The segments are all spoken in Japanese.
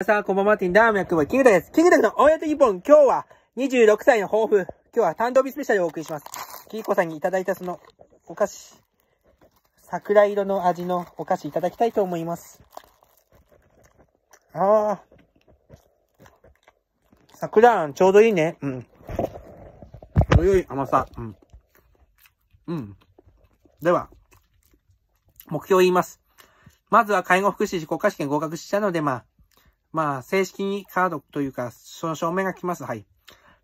皆さん、こんばんは、ティンダーメ役はキングダです。キングダのオンエアと一本、今日は26歳の抱負。今日は誕生日スペシャルをお送りします。キリコさんにいただいたそのお菓子、桜色の味のお菓子いただきたいと思います。ああ。桜あん、ちょうどいいね。うん。程よい甘さ。うん。うん。では、目標を言います。まずは介護福祉士国家試験合格したので、まあ、まあ、正式にカードというか、その証明が来ます。はい。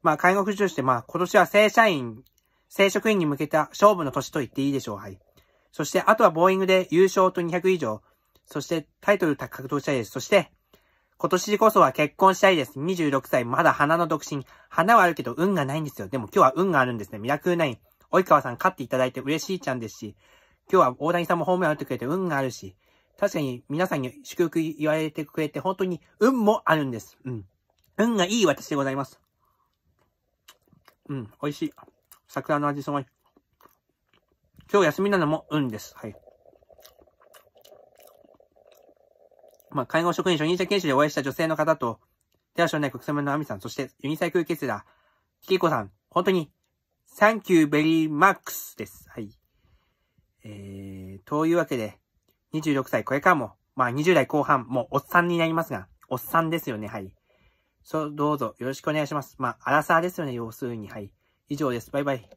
まあ、介護福祉として、まあ、今年は正社員、正職員に向けた勝負の年と言っていいでしょう。はい。そして、あとはボーイングで優勝と200以上。そして、タイトル獲得したいです。そして、今年こそは結婚したいです。26歳、まだ花の独身。花はあるけど、運がないんですよ。でも今日は運があるんですね。ミラクル9。及川さん勝っていただいて嬉しいちゃんですし、今日は大谷さんもホームラン打ってくれて運があるし、確かに皆さんに祝福言われてくれて本当に運もあるんです。うん。運がいい私でございます。うん、美味しい。桜の味すごい。今日休みなのも運です。はい。まあ、介護職員初任者研修でお会いした女性の方と、手足のない国際のアミさん、そしてユニサイクルケツだ、キリコさん、本当に、サンキューベリーマックスです。はい。えー、というわけで、26歳、これからも、まあ20代後半、もうおっさんになりますが、おっさんですよね、はい。そう、どうぞよろしくお願いします。まあ、アラサーですよね、要するに、はい。以上です。バイバイ。